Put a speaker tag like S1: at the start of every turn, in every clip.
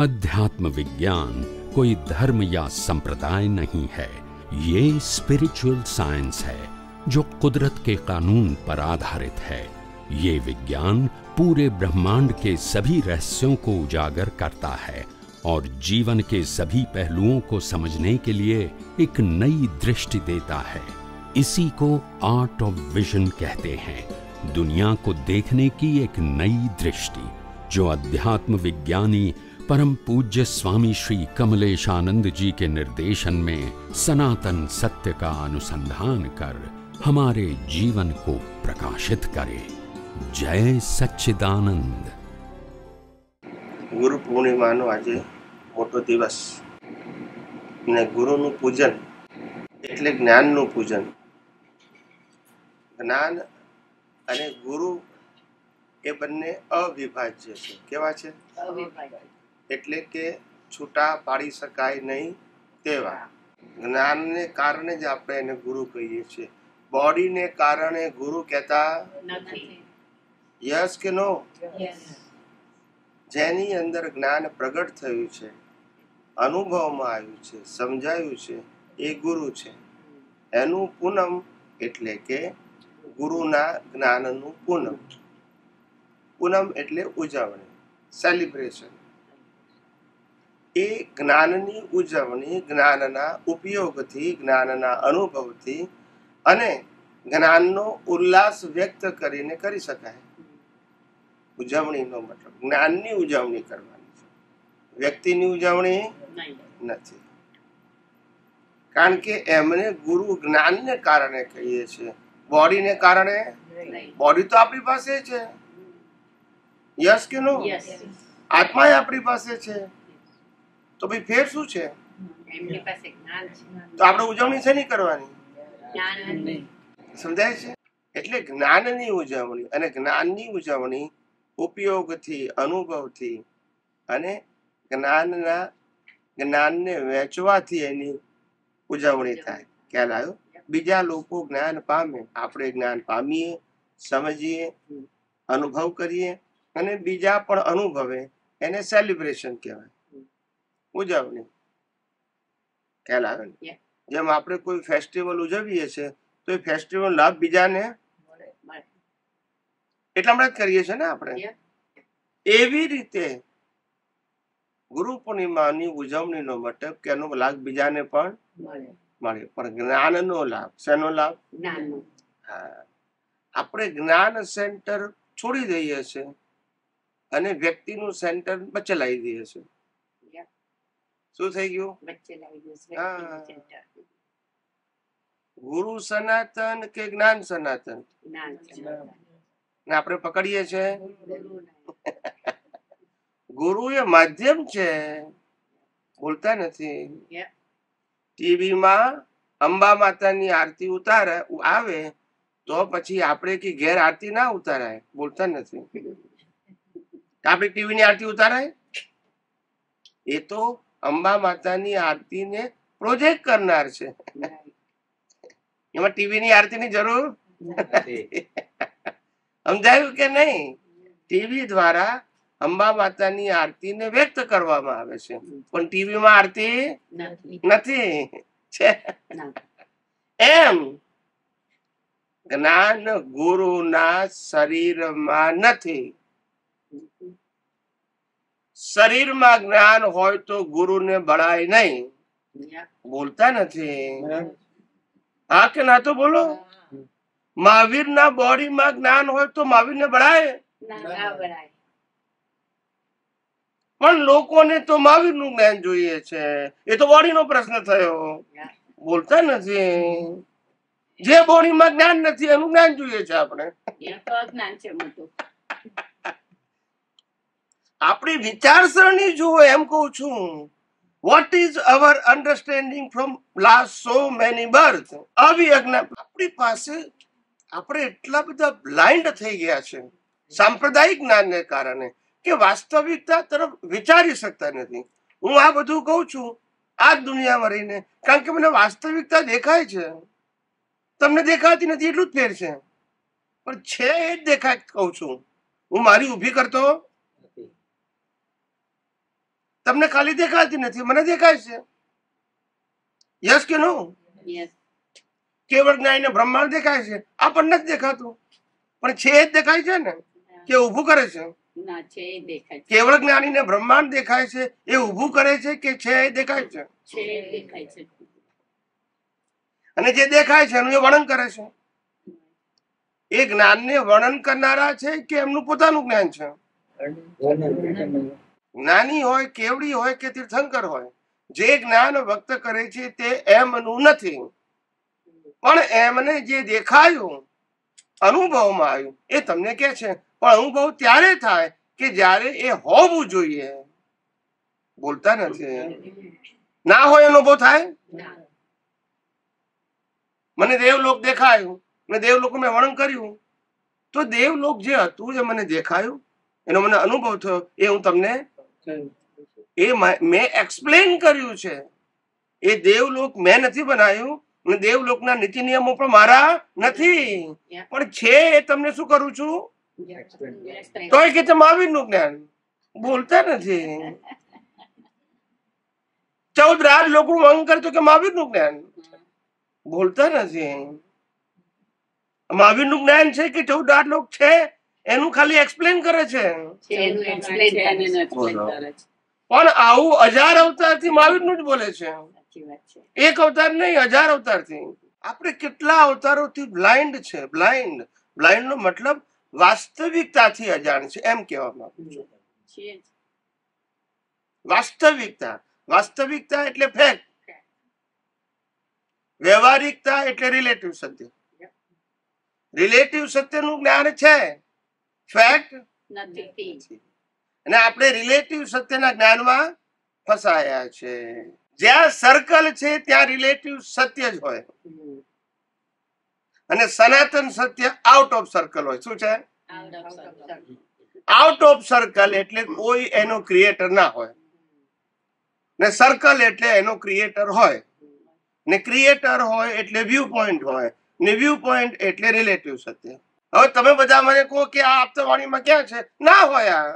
S1: अध्यात्म विज्ञान कोई धर्म या संप्रदाय नहीं है ये स्पिरिचुअल साइंस है जो कुदरत के कानून पर आधारित है ये विज्ञान पूरे ब्रह्मांड के सभी रहस्यों को उजागर करता है और जीवन के सभी पहलुओं को समझने के लिए एक नई दृष्टि देता है इसी को आर्ट ऑफ विजन कहते हैं दुनिया को देखने की एक नई दृष्टि जो अध्यात्म विज्ञानी परम पूज्य स्वामी श्री कमलेशानंद जी के निर्देशन में सनातन सत्य का अनुसंधान कर हमारे जीवन को प्रकाशित करे जय सच्चिदानंद गुरु पूर्णिमा ગુરુ પૂર્ણિમાનો આજે મોટો દિવસ અને ગુરુનું પૂજન એટલે જ્ઞાનનું પૂજન જ્ઞાન અને ગુરુ એ બંને અવિભાજ્ય છે કેવા છે અવિભાજ્ય એટલે કે છૂટા પાડી શકાય નહીં તેવા જ્ઞાનને કારણે જ આપણે એને ગુરુ કહીએ છીએ બોડીને કારણે ગુરુ કહેતા નથી યસ કે નો જેની અંદર જ્ઞાન પ્રગટ થયું છે અનુભવમાં આવ્યું છે સમજાયું છે એ ગુરુ છે એનું પૂનમ એટલે કે ગુરુના જ્ઞાનનું પૂનમ પૂનમ એટલે ઉજવણી સેલિબ્રેશન એ જ્ઞાનની ઉજવણી જ્ઞાનના ઉપયોગથી જ્ઞાનના અનુભવથી અને જ્ઞાનનો ઉલ્લાસ વ્યક્ત કરીને કરી શકાય ઉજવણીનો મતલબ જ્ઞાનની ઉજવણી કરવાની છે વ્યક્તિની ઉજવણી નથી કારણ કે એમને ગુરુ જ્ઞાનને કારણે કહીએ છીએ બોડીને કારણે બોડી તો આપણી પાસે છે યસ કે નો આત્મા આપણી પાસે છે તો ભાઈ ફેર શું છે તો આપણે ઉજવણી છે નહીં કરવાની સમજાય છે એટલે જ્ઞાનની ઉજવણી અને જ્ઞાનની ઉજવણી ઉપયોગથી અનુભવથી અને જ્ઞાનના જ્ઞાનને વેચવાથી એની ઉજવણી થાય ખ્યાલ આવ્યો બીજા લોકો જ્ઞાન પામે આપણે જ્ઞાન પામીએ સમજીએ અનુભવ કરીએ અને બીજા પણ અનુભવે એને સેલિબ્રેશન કહેવાય ઉજવણી ખ્યાલ આવે ને જેમ આપણે કોઈ ફેસ્ટિવલ ઉજવીએ છીએ તો એ ફેસ્ટિવલ લાભ બીજાને એટલા માટે કરીએ છીએ ને આપણે એવી રીતે ગુરુ પૂર્ણિમાની ઉજવણીનો મતલબ કે એનો લાભ બીજાને પણ મળે પણ જ્ઞાનનો લાભ શેનો લાભ હા આપણે જ્ઞાન સેન્ટર છોડી દઈએ છીએ અને વ્યક્તિનું સેન્ટર ચલાવી દઈએ છીએ શું થઈ ગયું ગુરુ સનાતન કે જ્ઞાન સનાતન ને આપણે પકડીએ છે ગુરુ એ માધ્યમ છે બોલતા નથી ટીવીમાં અંબા માતાની આરતી ઉતારે આવે તો પછી આપણે કે ઘેર આરતી ના ઉતારાય બોલતા નથી આપણે ટીવી ની આરતી ઉતારાય એ તો અંબા માતાની આરતીને પ્રોજેક્ટ કરનાર છે એમાં ટીવીની આરતીની જરૂર સમજાયું કે નહીં ટીવી દ્વારા અંબા માતાની આરતીને વ્યક્ત કરવામાં આવે છે પણ ટીવીમાં આરતી નથી છે એમ જ્ઞાન ગુરુના શરીરમાં નથી શરીરમાં જ્ઞાન હોય તો ગુરુને ભણાય નહીં બોલતા નથી હા કે ના તો બોલો મહાવીર ના બોડી માં જ્ઞાન હોય તો મહાવીર ને ભણાય પણ લોકોને તો મહાવીર નું જ્ઞાન જોઈએ છે એ તો બોડી નો પ્રશ્ન થયો બોલતા નથી જે બોડીમાં જ્ઞાન નથી એનું જ્ઞાન જોઈએ છે આપણે આપણી વિચારસરણી જુઓ એમ કહું છું what is our understanding from last so many birth આવી આપણી પાસે આપણે એટલા બધા બ્લાઇન્ડ થઈ ગયા છે સાંપ્રદાયિક જ્ઞાનને કારણે કે વાસ્તવિકતા તરફ વિચારી શકતા નથી હું આ બધું કહું છું આ જ દુનિયામાં રહીને કારણ કે મને વાસ્તવિકતા દેખાય છે તમને દેખાતી નથી એટલું જ ફેર છે પણ છે એ જ દેખાય કહું છું હું મારી ઊભી કરતો તમને ખાલી દેખાતી નથી મને દેખાય છે યસ કે નો કેવળ જ્ઞાની બ્રહ્માંડ દેખાય છે આપણને દેખાતું પણ છે જ દેખાય છે ને કે ઊભું કરે છે કેવળ જ્ઞાની ને બ્રહ્માંડ દેખાય છે એ ઊભું કરે છે કે છે એ દેખાય છે અને જે દેખાય છે એનું એ વર્ણન કરે છે એ જ્ઞાનને વર્ણન કરનારા છે કે એમનું પોતાનું જ્ઞાન છે જ્ઞાની હોય કેવડી હોય કે તીર્થંકર હોય જે જ્ઞાન વ્યક્ત કરે છે તે એમનું નથી પણ એમને જે દેખાયું અનુભવમાં આવ્યું એ તમને કે છે પણ અનુભવ ત્યારે થાય કે જ્યારે એ હોવું જોઈએ બોલતા નથી ના હોય અનુભવ થાય મને દેવલોક દેખાયું મેં દેવલોક મેં વર્ણન કર્યું તો દેવલોક જે હતું જે મને દેખાયું એનો મને અનુભવ થયો એ હું તમને એ મેં એક્સપ્લેન કર્યું છે એ દેવલોક મેં નથી બનાવ્યું દેવલોકના નીતિ નિયમો પણ મારા નથી પણ છે એ તમને શું કરું છું તો કે તે મહાવીરનું જ્ઞાન બોલતા નથી ચૌદ રાત લોકો અંગ કરતો કે મહાવીરનું જ્ઞાન બોલતા નથી મહાવીરનું જ્ઞાન છે કે ચૌદ રાત લોક છે એનું ખાલી એક્સપ્લેન કરે છે પણ આવું હજાર અવતાર થી મહાવીર નું જ બોલે છે એક અવતાર નહીં હજાર અવતાર થી આપણે કેટલા અવતારો થી બ્લાઇન્ડ છે બ્લાઇન્ડ બ્લાઇન્ડ નો મતલબ વાસ્તવિકતાથી અજાણ છે એમ કહેવામાં વાસ્તવિકતા વાસ્તવિકતા એટલે ફેક વ્યવહારિકતા એટલે રિલેટિવ સત્ય રિલેટિવ સત્યનું જ્ઞાન છે ફેક્ટ નથી અને આપણે રિલેટિવ સત્યના જ્ઞાનમાં ફસાયા છે જ્યાં સર્કલ છે ત્યાં રિલેટિવ સત્ય જ હોય અને સનાતન સત્ય આઉટ ઓફ સર્કલ હોય શું છે આઉટ ઓફ સર્કલ એટલે કોઈ એનો ક્રિએટર ના હોય ને સર્કલ એટલે એનો ક્રિએટર હોય ને ક્રિએટર હોય એટલે વ્યૂ પોઈન્ટ હોય ને વ્યૂ પોઈન્ટ એટલે રિલેટિવ સત્ય હવે તમે બધા મને કહો કે આ આપતા વાણીમાં ક્યાં છે ના હોય આ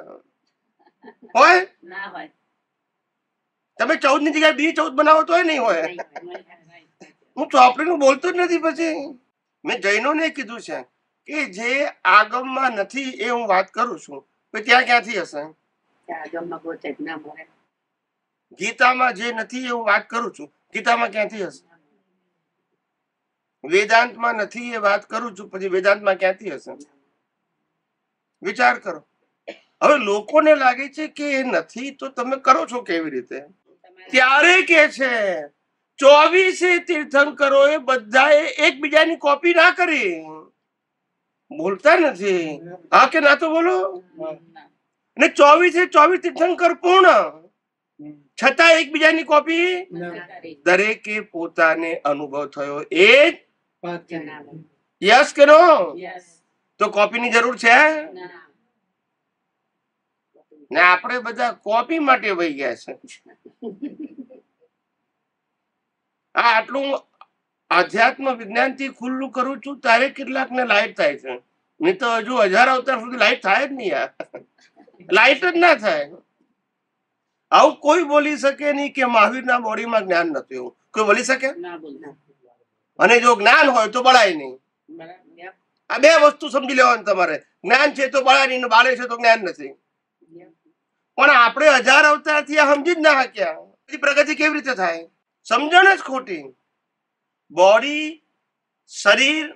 S1: હોય ના હોય તમે ચૌદ ની જગ્યાએ બી ચૌદ બનાવો તો નહીં હોય હું ચોપડી નું બોલતો જ નથી પછી મેં જૈનો ને કીધું છે કે જે આગમમાં નથી એ હું વાત કરું છું ત્યાં ક્યાંથી હશે ગીતામાં જે નથી એ હું વાત કરું છું ગીતામાં ક્યાંથી હશે વેદાંતમાં નથી એ વાત કરું છું પછી વેદાંતમાં ક્યાંથી હશે વિચાર કરો હવે લોકોને લાગે છે કે એ નથી તો તમે કરો છો કેવી રીતે ત્યારે કે છે ચોવીસે તીર્થંકરો એ બધાએ એકબીજાની કોપી ના કરી બોલતા નથી હા કે ના તો બોલો ને ચોવીસે ચોવીસ તીર્થંકર પૂર્ણ છતાં એકબીજાની કોપી દરેકે પોતાને અનુભવ થયો એ જ યસ કે નો તો કોપીની જરૂર છે ને આપણે બધા કોપી માટે વહી ગયા છે આ આટલું આધ્યાત્મ વિજ્ઞાન થી ખુલ્લું કરું છું તારે કેટલાક ને લાઈટ થાય છે નહીં તો હજુ હજાર અવતાર સુધી લાઈટ થાય જ નહીં યાર લાઈટ જ ના થાય આવું કોઈ બોલી શકે નહીં કે મહાવીર ના બોડીમાં જ્ઞાન નથી એવું કોઈ બોલી શકે ના બોલના અને જો જ્ઞાન હોય તો બળાય નહીં આ બે વસ્તુ સમજી લેવાની તમારે જ્ઞાન છે તો બળાય નહીં બાળે છે તો જ્ઞાન નથી પણ આપણે હજાર અવતાર આ સમજી જ ના શક્યા પ્રગતિ કેવી રીતે થાય સમજણ જ ખોટી બોડી શરીર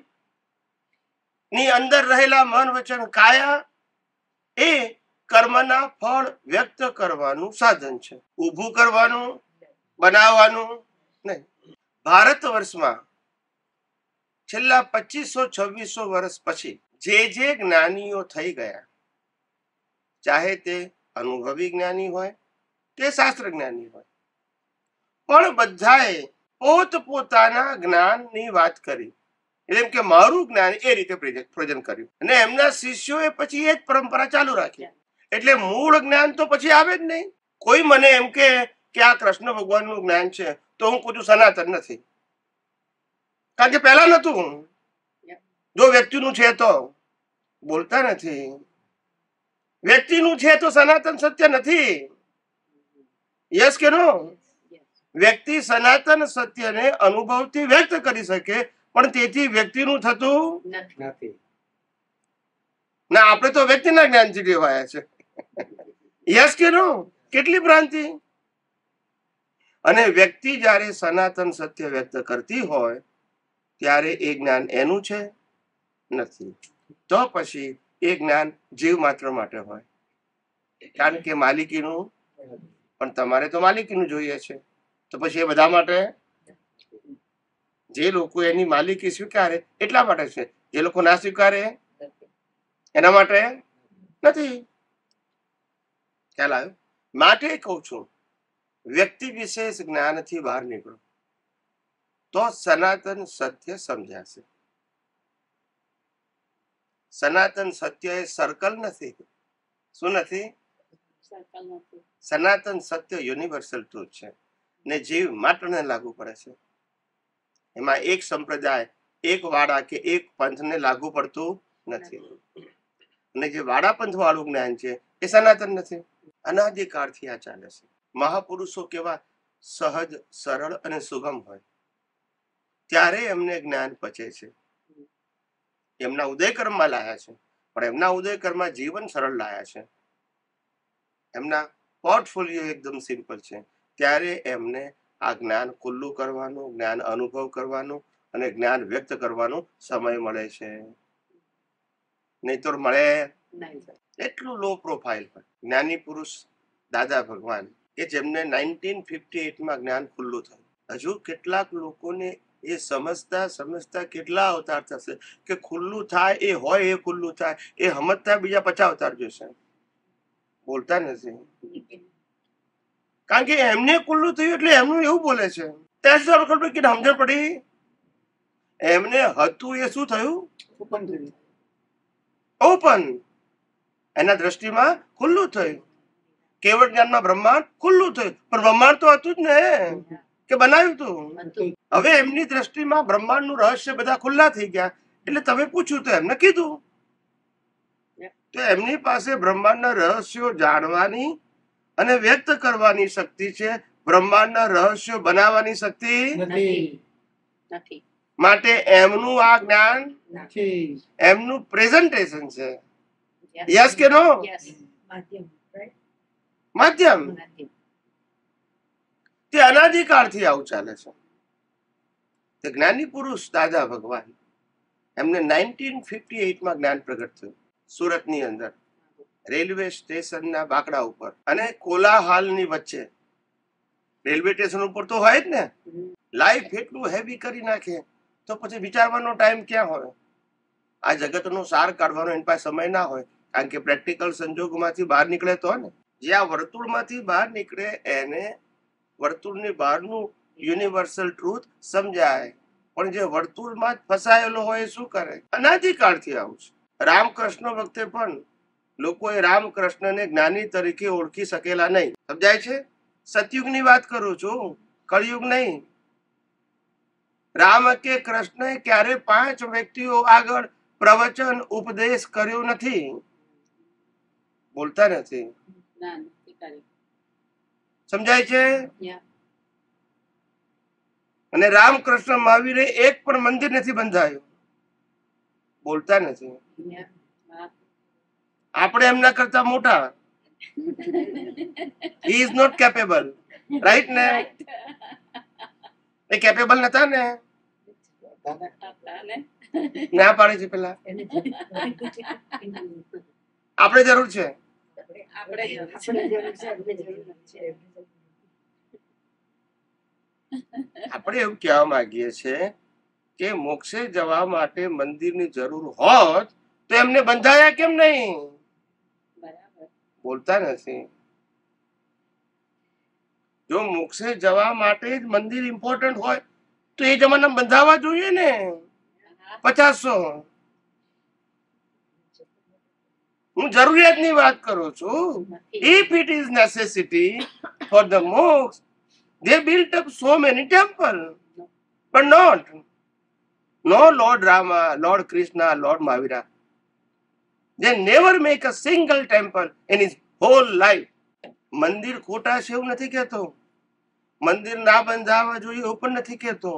S1: ની અંદર રહેલા મન વચન કાયા એ કર્મના ફળ વ્યક્ત કરવાનું સાધન છે ઊભું કરવાનું બનાવવાનું નહીં ભારત વર્ષમાં છેલ્લા પચીસો છવ્વીસો વર્ષ પછી જે જે જ્ઞાનીઓ થઈ ગયા ચાહે તે અનુભવી જ્ઞાની હોય તે શાસ્ત્ર જ્ઞાની હોય પણ બધાએ પોત પોતાના જ્ઞાનની વાત કરી એટલે કે મારું જ્ઞાન એ રીતે પ્રેઝન્ટ કર્યું અને એમના શિષ્યોએ પછી એ જ પરંપરા ચાલુ રાખી એટલે મૂળ જ્ઞાન તો પછી આવે જ નહીં કોઈ મને એમ કે આ કૃષ્ણ ભગવાનનું જ્ઞાન છે તો હું કહું છું સનાતન નથી કારણ કે પહેલા નતું જો વ્યક્તિનું છે તો બોલતા નથી વ્યક્તિનું છે તો સનાતન સત્ય નથી યસ કે નો વ્યક્તિ સનાતન સત્યને અનુભવથી વ્યક્ત કરી શકે પણ તેથી વ્યક્તિનું થતું નથી ના આપણે તો વ્યક્તિના જ્ઞાનથી લેવાયા છે યસ કે નો કેટલી ભ્રાંતિ અને વ્યક્તિ જ્યારે સનાતન સત્ય વ્યક્ત કરતી હોય ત્યારે એ જ્ઞાન એનું છે નથી તો પછી એ જ્ઞાન જીવ માત્ર માટે હોય કારણ કે માલિકીનું પણ તમારે તો માલિકીનું જોઈએ છે તો પછી એ બધા માટે જે લોકો એની માલિકી સ્વીકારે એટલા માટે છે જે લોકો ના સ્વીકારે એના માટે નથી ખ્યાલ આવ્યો માટે કહું છું વ્યક્તિ વિશેષ જ્ઞાનથી બહાર નીકળો તો સનાતન સત્ય સમજાશે સનાતન સત્ય એ સર્કલ નથી શું નથી સનાતન સત્ય યુનિવર્સલ ટ્રુથ છે ને જીવ માત્રને લાગુ પડે છે એમાં એક સંપ્રદાય એક વાડા કે એક પંથને લાગુ પડતું નથી અને જે વાડા પંથ વાળું જ્ઞાન છે એ સનાતન નથી અનાધિકારથી આ ચાલે છે મહાપુરુષો કેવા સહજ સરળ અને સુગમ હોય ત્યારે એમને જ્ઞાન પચે છે એમના ઉદયકર્મમાં લાયા છે પણ એમના ઉદયકર્મમાં જીવન સરળ લાયા છે એમના પોર્ટફોલિયો એકદમ સિમ્પલ છે ત્યારે એમને આ જ્ઞાન ખુલ્લું કરવાનું જ્ઞાન અનુભવ કરવાનું અને જ્ઞાન વ્યક્ત કરવાનો સમય મળે છે નહીં તો મળે એટલું લો પ્રોફાઇલ પર જ્ઞાની પુરુષ દાદા ભગવાન કે જેમને નાઇન્ટીન ફિફ્ટી એટમાં જ્ઞાન ખુલ્લું થયું હજુ કેટલાક લોકોને એ સમજતા સમજતા કેટલા અવતાર થશે કે ખુલ્લું થાય એ હોય એ ખુલ્લું થાય એ સમજતા બીજા પચાસ અવતાર જોશે બોલતા નથી કારણ કે એમને ખુલ્લું થયું એટલે એમનું એવું બોલે છે ત્યાં સુધી સમજણ પડી એમને હતું એ શું થયું ઓપન થયું ઓપન એના દ્રષ્ટિમાં ખુલ્લું થયું કેવળ જ્ઞાનમાં બ્રહ્માંડ ખુલ્લું થયું પણ બ્રહ્માંડ તો હતું જ ને કે બનાવ્યું હતું હવે એમની દ્રષ્ટિમાં બ્રહ્માંડનું રહસ્ય બધા ખુલ્લા થઈ ગયા એટલે તમે પૂછ્યું તો એમને કીધું તો એમની પાસે બ્રહ્માંડના રહસ્યો જાણવાની અને વ્યક્ત કરવાની શક્તિ છે બ્રહ્માંડના રહસ્યો બનાવવાની શક્તિ માટે એમનું આ જ્ઞાન એમનું પ્રેઝન્ટેશન છે યસ કે નો માધ્યમ માધ્યમ તે અનાધિકારથી આવું ચાલે છે તે જ્ઞાની પુરુષ દાદા ભગવાન એમને નાઇન્ટીન ફિફ્ટી એઇટમાં જ્ઞાન પ્રગટ થયું સુરતની અંદર રેલવે સ્ટેશનના બાકડા ઉપર અને કોલાહાલની વચ્ચે રેલવે સ્ટેશન ઉપર તો હોય જ ને લાઈફ એટલું હેવી કરી નાખે તો પછી વિચારવાનો ટાઈમ ક્યાં હોય આ જગતનો સાર કાઢવાનો એની પાસે સમય ના હોય કારણ કે પ્રેક્ટિકલ સંજોગોમાંથી બહાર નીકળે તો ને જે આ વર્તુળમાંથી બહાર નીકળે એને વર્તુળની બહારનું યુનિવર્સલ ટ્રુથ સમજાય પણ જે વર્તુળમાં જ ફસાયેલો હોય શું કરે અનાધિકાળથી આવું છે રામકૃષ્ણ વખતે પણ લોકોએ રામકૃષ્ણને જ્ઞાની તરીકે ઓળખી શકેલા નહીં સમજાય છે સતયુગની વાત કરું છું કળયુગ નહીં રામ કે કૃષ્ણએ ક્યારે પાંચ વ્યક્તિઓ આગળ પ્રવચન ઉપદેશ કર્યો નથી બોલતા નથી સમજાય છે અને રામકૃષ્ણ મહાવીરે એક પણ મંદિર નથી બંધાયું બોલતા નથી આપણે એમના કરતા મોટા he is not capable right ને એ કેપેબલ નતા ને ના પાડે છે પેલા આપણે જરૂર છે આપણે આપણે એવું કહેવા માંગીએ છીએ કે મોક્ષે જવા માટે મંદિરની જરૂર હોત તો એમને બંધાયા કેમ નહીં બોલતા નથી જો મોક્ષે જવા માટે જ મંદિર ઇમ્પોર્ટન્ટ હોય તો એ જમાના બંધાવા જોઈએ ને પચાસો હું જરૂરિયાતની વાત કરું છું if it is necessity for the moksha they built up so many temples, but not. No Lord Rama, Lord Krishna, Lord Mahavira. They never make a single temple in his whole life. મંદિર ખોટા છે એવું નથી કહેતો મંદિર ના બંધાવવા જોઈએ એવું પણ નથી કહેતો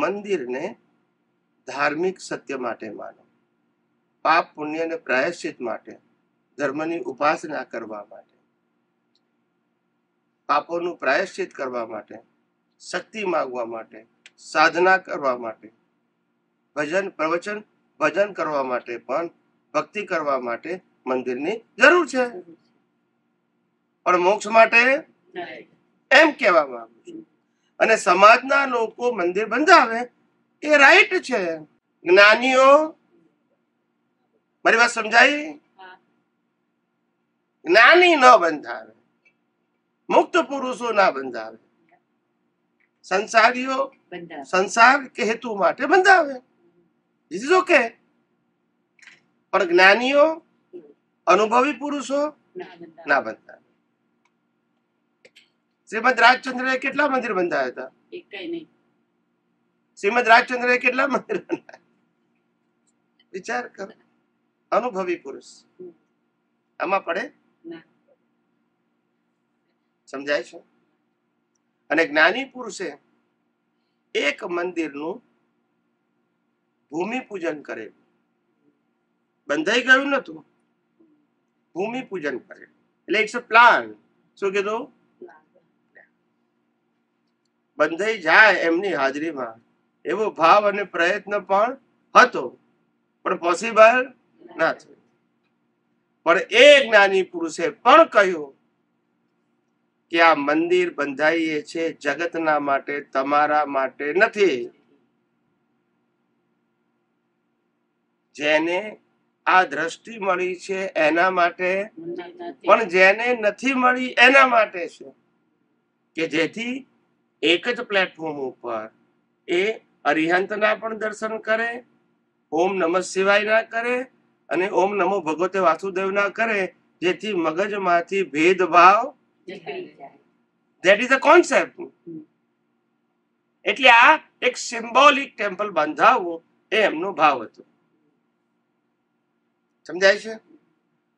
S1: મંદિરને ધાર્મિક સત્ય માટે માનો પાપ પુણ્ય પ્રાયશ્ચિત માટે ધર્મની ઉપાસના કરવા માટે પાપોનું પ્રાયશ્ચિત કરવા માટે શક્તિ માગવા માટે સાધના કરવા માટે ભજન પ્રવચન ભજન કરવા માટે પણ ભક્તિ કરવા માટે મંદિરની જરૂર છે પણ મોક્ષ માટે એમ કહેવા માંગુ છું અને સમાજના લોકો મંદિર બંધાવે એ રાઈટ છે જ્ઞાનીઓ मेरी बात समझाई ज्ञानी न बन मुक्त पुरुषो ना बन संसारियों संसार के हेतु माटे बन जावे इज इज पर ज्ञानियों अनुभवी पुरुषो ना बन जावे श्रीमद राजचंद्र ने कितना मंदिर बंधाया था एक का ही नहीं श्रीमद राजचंद्र के कितना मंदिर बनाया विचार करो અનુભવી પુરુષ આમાં પડે સમજાય છે અને જ્ઞાની પુરુષે એક મંદિરનું ભૂમિ પૂજન કરે બંધાઈ ગયું નતું ભૂમિ પૂજન કરેલું એટલે ઇટ્સ અ પ્લાન શું કીધું બંધાઈ જાય એમની હાજરીમાં એવો ભાવ અને પ્રયત્ન પણ હતો પણ પોસિબલ નથી પણ એ જ્ઞાની પુરુષે પણ કહ્યું કે આ મંદિર બંધાઈએ છે જગતના માટે તમારા માટે નથી જેને આ દ્રષ્ટિ મળી છે એના માટે પણ જેને નથી મળી એના માટે છે કે જેથી એક જ પ્લેટફોર્મ ઉપર એ અરિહંતના પણ દર્શન કરે ઓમ નમઃ શિવાય ના કરે અને ઓમ નમો ભગવતે વાસુદેવ ના કરે જેથી મગજમાંથી ભેદભાવ કોન્સેપ્ટ એટલે આ એક સિમ્બોલિક ટેમ્પલ બંધાવવો એ એમનો ભાવ હતો સમજાય છે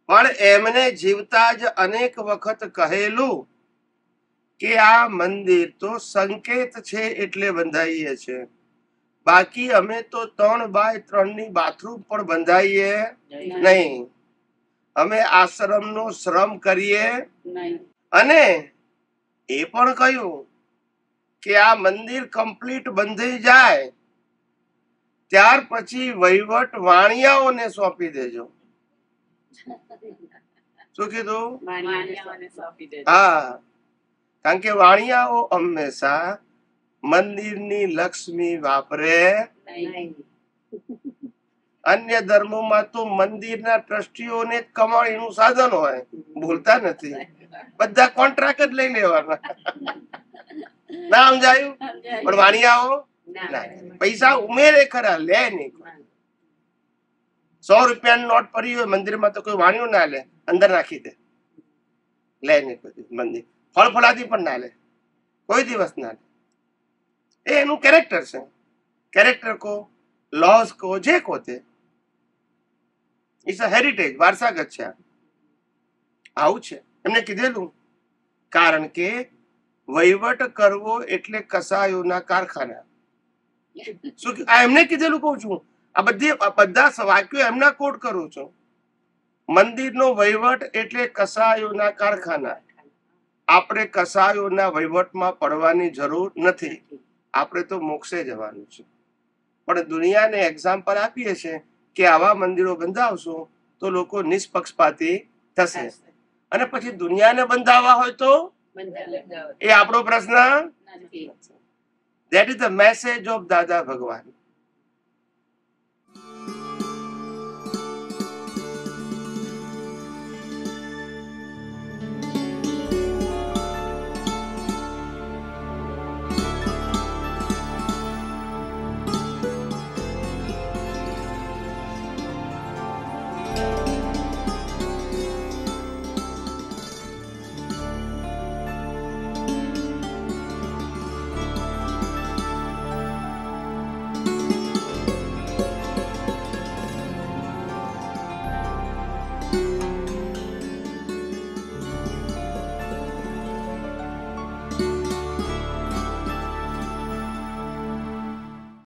S1: પણ એમને જીવતા જ અનેક વખત કહેલું કે આ મંદિર તો સંકેત છે એટલે બંધાઈએ છે બાકી અમે તો ત્રણ બાય ત્રણ ની બાથરૂમ પણ બંધાઈએ નહીં અમે આશ્રમ નો શ્રમ કરીએ અને એ પણ કહ્યું કે આ મંદિર કમ્પ્લીટ બંધાઈ જાય ત્યાર પછી વહીવટ વાણિયાઓને સોંપી દેજો શું કીધું હા કારણ કે વાણિયાઓ હંમેશા મંદિર ની લક્ષ્મી વાપરે અન્ય ધર્મોમાં તો મંદિરના ટ્રસ્ટીઓને કમાણીનું સાધન હોય ભૂલતા નથી બધા કોન્ટ્રાક્ટ જ લઈ લેવાના ના સમજાયું પણ વાણિયાઓ પૈસા ઉમેરે ખરા લે નહીં સો રૂપિયાની નોટ પડી હોય મંદિર માં તો કોઈ વાણિયું ના લે અંદર નાખી દે લે નહીં મંદિર ફળ ફળાદી પણ ના લે કોઈ દિવસ ના લે એ એનું કેરેક્ટર છે કેરેક્ટર કો લોસ કો જે કો તે ઇટ્સ અ હેરિટેજ વારસાગત છે આવું છે એમને કીધેલું કારણ કે વહીવટ કરવો એટલે કસાયોના કારખાના શું આ એમને કીધેલું કહું છું આ બધી બધા વાક્યો એમના કોટ કરું છું મંદિરનો વહીવટ એટલે કસાયોના કારખાના આપણે કસાયોના વહીવટમાં પડવાની જરૂર નથી આપણે તો મોક્ષે જવાનું છે પણ દુનિયાને એક્ઝામ્પલ આપીએ છીએ કે આવા મંદિરો બંધાવશો તો લોકો નિષ્પક્ષપાતી થશે અને પછી દુનિયાને બંધાવવા હોય તો એ આપણો પ્રશ્ન that is the message of Dada ભગવાન